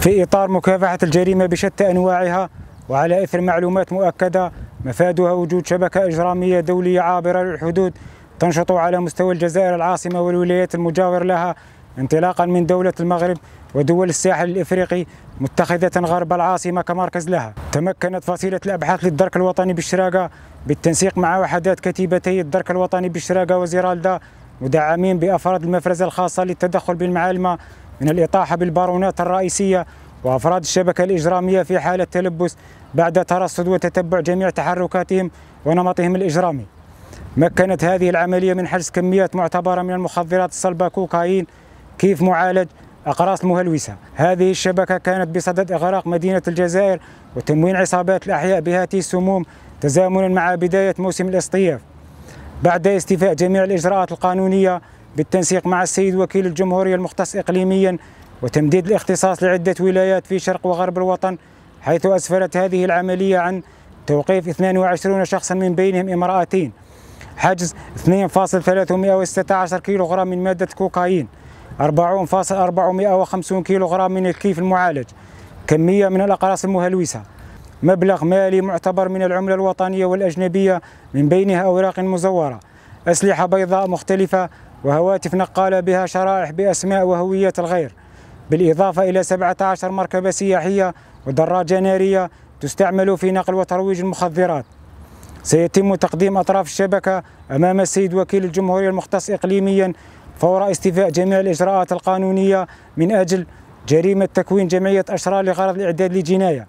في إطار مكافحة الجريمة بشتى أنواعها وعلى إثر معلومات مؤكدة مفادها وجود شبكة إجرامية دولية عابرة للحدود تنشط على مستوى الجزائر العاصمة والولايات المجاور لها انطلاقا من دولة المغرب ودول الساحل الإفريقي متخذة غرب العاصمة كمركز لها تمكنت فصيلة الأبحاث للدرك الوطني بالشراقة بالتنسيق مع وحدات كتيبتي الدرك الوطني بالشراقة وزيرالدا مدعمين بأفراد المفرزة الخاصة للتدخل بالمعالمة من الإطاحة بالبارونات الرئيسية وأفراد الشبكة الإجرامية في حالة تلبس بعد ترصد وتتبع جميع تحركاتهم ونمطهم الإجرامي مكنت هذه العملية من حجز كميات معتبرة من المخدرات الصلبة كوكايين كيف معالج أقراص المهلوسة هذه الشبكة كانت بصدد إغراق مدينة الجزائر وتموين عصابات الأحياء بهذه السموم تزامنا مع بداية موسم الاصطياف بعد استيفاء جميع الإجراءات القانونية بالتنسيق مع السيد وكيل الجمهورية المختص إقليميا وتمديد الاختصاص لعدة ولايات في شرق وغرب الوطن حيث أسفرت هذه العملية عن توقيف 22 شخصا من بينهم امرأتين حجز 2.316 كيلوغرام من مادة كوكايين 40.450 كيلوغرام من الكيف المعالج كمية من الأقراص المهلوسة مبلغ مالي معتبر من العملة الوطنية والأجنبية من بينها أوراق مزورة أسلحة بيضاء مختلفة وهواتف نقالة بها شرائح بأسماء وهوية الغير بالإضافة إلى 17 مركبة سياحية ودراجة نارية تستعمل في نقل وترويج المخدرات سيتم تقديم أطراف الشبكة أمام السيد وكيل الجمهورية المختص إقليميا فور استيفاء جميع الإجراءات القانونية من أجل جريمة تكوين جمعية أشرار لغرض الإعداد لجناية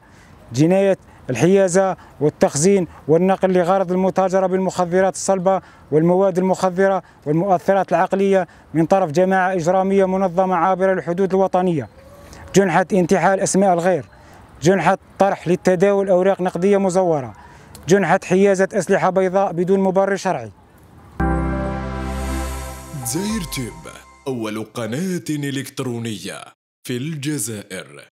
جناية الحيازة والتخزين والنقل لغرض المتاجرة بالمخدرات الصلبة والمواد المخدرة والمؤثرات العقلية من طرف جماعة إجرامية منظمة عابرة للحدود الوطنية جنحة انتحال أسماء الغير جنحة طرح للتداول أوراق نقدية مزورة جنحة حيازة أسلحة بيضاء بدون مبرر شرعي زير تيب أول قناة إلكترونية في الجزائر